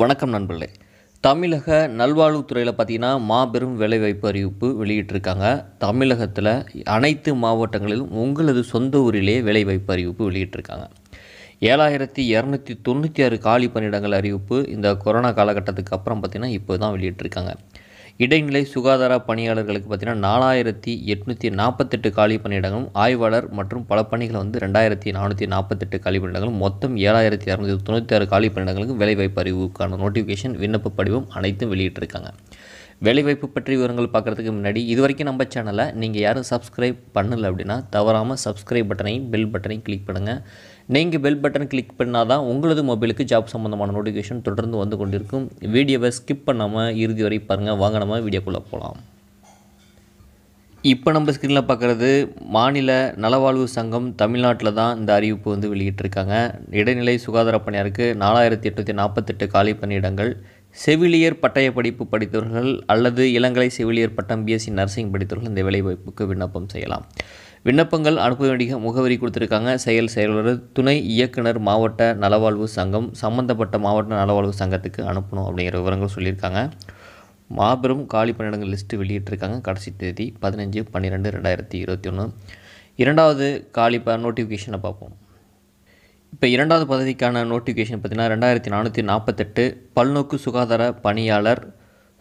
வணக்கம் நண்பர்களே தமிழக நல்வாழ்வுத்துறையில் பார்த்திங்கன்னா மாபெரும் வேலைவாய்ப்பு அறிவிப்பு வெளியிட்டிருக்காங்க தமிழகத்தில் அனைத்து மாவட்டங்களிலும் உங்களது சொந்த ஊரிலே வேலைவாய்ப்பு அறிவிப்பு வெளியிட்டிருக்காங்க ஏழாயிரத்தி இரநூத்தி தொண்ணூற்றி ஆறு காலி பணியிடங்கள் அறிவிப்பு இந்த கொரோனா காலகட்டத்துக்கு அப்புறம் பார்த்திங்கன்னா இப்போ தான் வெளியிட்டிருக்காங்க இடைநிலை சுகாதார பணியாளர்களுக்கு பார்த்திங்கன்னா நாலாயிரத்தி எட்நூற்றி நாற்பத்தெட்டு காலி பணியிடங்களும் ஆய்வாளர் மற்றும் பல பணிகள் வந்து ரெண்டாயிரத்தி நானூற்றி நாற்பத்தெட்டு காலி பணியிடங்களும் மொத்தம் ஏழாயிரத்தி இரநூத்தி தொண்ணூற்றி ஆறு காலி பணியிடங்களுக்கு வேலைவாய்ப்பு அறிவுக்கான நோட்டிஃபிகேஷன் விண்ணப்ப படிவம் அனைத்தும் வெளியிட்டிருக்காங்க வேலைவாய்ப்பு பற்றி விவரங்கள் பார்க்குறதுக்கு முன்னாடி இது வரைக்கும் நம்ம சேனலை நீங்கள் யாரும் சப்ஸ்கிரைப் பண்ணலை அப்படின்னா தவறாமல் சப்ஸ்கிரைப் பட்டனையும் பெல் பட்டனையும் கிளிக் பண்ணுங்கள் நீங்கள் பெல் பட்டன் கிளிக் பண்ணால் தான் உங்களது மொபைலுக்கு ஜாப் சம்மந்தமான நோட்டிஃபிகேஷன் தொடர்ந்து வந்து கொண்டிருக்கும் வீடியோவை ஸ்கிப் பண்ணாமல் இறுதி வரை பாருங்கள் வாங்க நம்ம வீடியோக்குள்ளே போகலாம் இப்போ நம்ம ஸ்க்ரீனில் பார்க்குறது மாநில நலவாழ்வு சங்கம் தமிழ்நாட்டில் தான் இந்த அறிவிப்பு வந்து வெளியிட்டிருக்காங்க இடைநிலை சுகாதார பணியாருக்கு நாலாயிரத்தி எட்நூற்றி நாற்பத்தெட்டு காலி பணியிடங்கள் செவிலியர் பட்டய படிப்பு படித்தவர்கள் அல்லது இளங்கலை செவிலியர் பட்டம் பிஎஸ்சி நர்சிங் படித்தவர்கள் இந்த வேலைவாய்ப்புக்கு விண்ணப்பம் செய்யலாம் விண்ணப்பங்கள் அனுப்ப வேண்டிய முகவரி கொடுத்துருக்காங்க செயல் செயலாளர் துணை இயக்குனர் மாவட்ட நலவாழ்வு சங்கம் சம்மந்தப்பட்ட மாவட்ட நலவாழ்வு சங்கத்துக்கு அனுப்பணும் அப்படிங்கிற விவரங்கள் சொல்லியிருக்காங்க மாபெரும் காலி பணியிடங்கள் லிஸ்ட்டு வெளியிட்டிருக்காங்க கடைசி தேதி பதினஞ்சு பன்னிரெண்டு ரெண்டாயிரத்தி இருபத்தி ஒன்று இரண்டாவது காலி ப நோட்டிஃபிகேஷனை பார்ப்போம் இப்போ இரண்டாவது பதவிக்கான நோட்டிஃபிகேஷன் பார்த்திங்கன்னா ரெண்டாயிரத்தி நானூற்றி நாற்பத்தெட்டு பல்நோக்கு சுகாதார பணியாளர்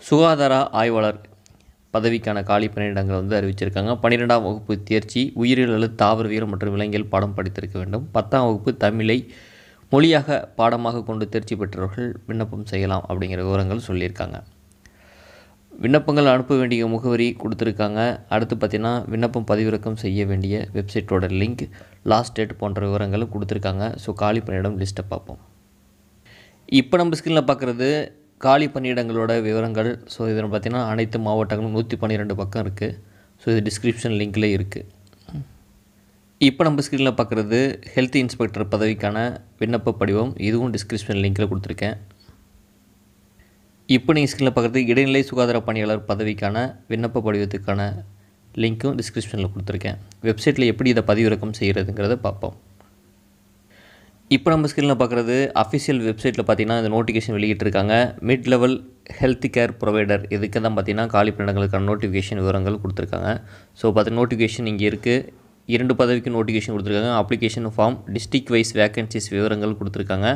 சுகாதார ஆய்வாளர் பதவிக்கான காலி பணியிடங்கள் வந்து அறிவிச்சிருக்காங்க பன்னிரெண்டாம் வகுப்பு தேர்ச்சி உயிரியல் தாவரவியல் மற்றும் விலங்கியல் பாடம் படித்திருக்க வேண்டும் பத்தாம் வகுப்பு தமிழை மொழியாக பாடமாக கொண்டு தேர்ச்சி பெற்றவர்கள் விண்ணப்பம் செய்யலாம் அப்படிங்கிற விவரங்கள் சொல்லியிருக்காங்க விண்ணப்பங்கள் அனுப்ப வேண்டிய முகவரி கொடுத்துருக்காங்க அடுத்து பார்த்திங்கன்னா விண்ணப்பம் பதிவிறக்கம் செய்ய வேண்டிய வெப்சைட்டோட லிங்க் லாஸ்ட் டேட் போன்ற விவரங்களும் கொடுத்துருக்காங்க ஸோ காலி பணியிடம் லிஸ்ட்டை பார்ப்போம் இப்போ நம்ம ஸ்க்ரீனில் பார்க்குறது காலி பணியிடங்களோட விவரங்கள் ஸோ இதில் பார்த்திங்கன்னா அனைத்து மாவட்டங்களும் நூற்றி பன்னிரெண்டு பக்கம் இருக்குது ஸோ இது டிஸ்கிரிப்ஷன் லிங்கில் இருக்குது இப்போ நம்ம ஸ்க்ரீனில் பார்க்குறது ஹெல்த் இன்ஸ்பெக்டர் பதவிக்கான விண்ணப்ப படிவம் இதுவும் டிஸ்கிரிப்ஷன் லிங்கில் கொடுத்துருக்கேன் இப்போ நீங்கள் ஸ்க்ரீனில் பார்க்குறது இடைநிலை சுகாதார பணியாளர் பதவிக்கான விண்ணப்ப படிவத்துக்கான லிங்க்கும் டிஸ்கிரிப்ஷனில் கொடுத்துருக்கேன் வெப்சைட்டில் எப்படி இதை பதிவிறக்கம் செய்கிறதுங்கிறத பார்ப்போம் இப்போ நம்ம ஸ்க்ரீனில் பார்க்குறது அஃபிஷியல் வெப்சைட்டில் பார்த்தீங்கன்னா இந்த நோட்டிஃபிகேஷன் வெளியிட்டிருக்காங்க mid level health care provider இதுக்கு தான் பார்த்தீங்கன்னா காலி பணியிடங்களுக்கான நோட்டிஃபிகேஷன் விவரங்கள் கொடுத்துருக்காங்க ஸோ பார்த்து நோட்டிஃபிகேஷன் இங்கே இருக்குது இரண்டு பதவிக்கு நோட்டிஃபிகேஷன் கொடுத்துருக்காங்க application form district wise vacancies விவரங்கள் கொடுத்துருக்காங்க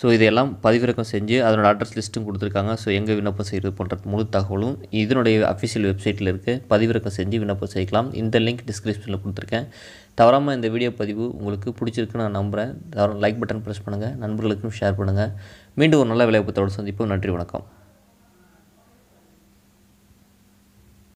ஸோ இதெல்லாம் பதிவிறக்கம் செஞ்சு அதனோட அட்ரஸ் லிஸ்ட்டும் கொடுத்துருக்காங்க ஸோ எங்கே விண்ணப்பம் செய்கிறது போன்ற முழு தகவலும் இதனுடைய அஃபிஷியல் வெப்சைட்டில் இருக்குது பதிவிறக்கம் செஞ்சு விண்ணப்பம் செய்யலாம் இந்த லிங்க் டிஸ்கிரிப்ஷனில் கொடுத்துருக்கேன் தவறாமல் இந்த வீடியோ பதிவு உங்களுக்கு பிடிச்சிருக்குன்னு நான் நம்புகிறேன் தவறாமல் லைக் பட்டன் ப்ரெஸ் பண்ணுங்கள் நண்பர்களுக்கும் ஷேர் பண்ணுங்கள் மீண்டும் ஒரு நல்ல விளையாட்டத்தோடு சந்திப்போம் நன்றி வணக்கம்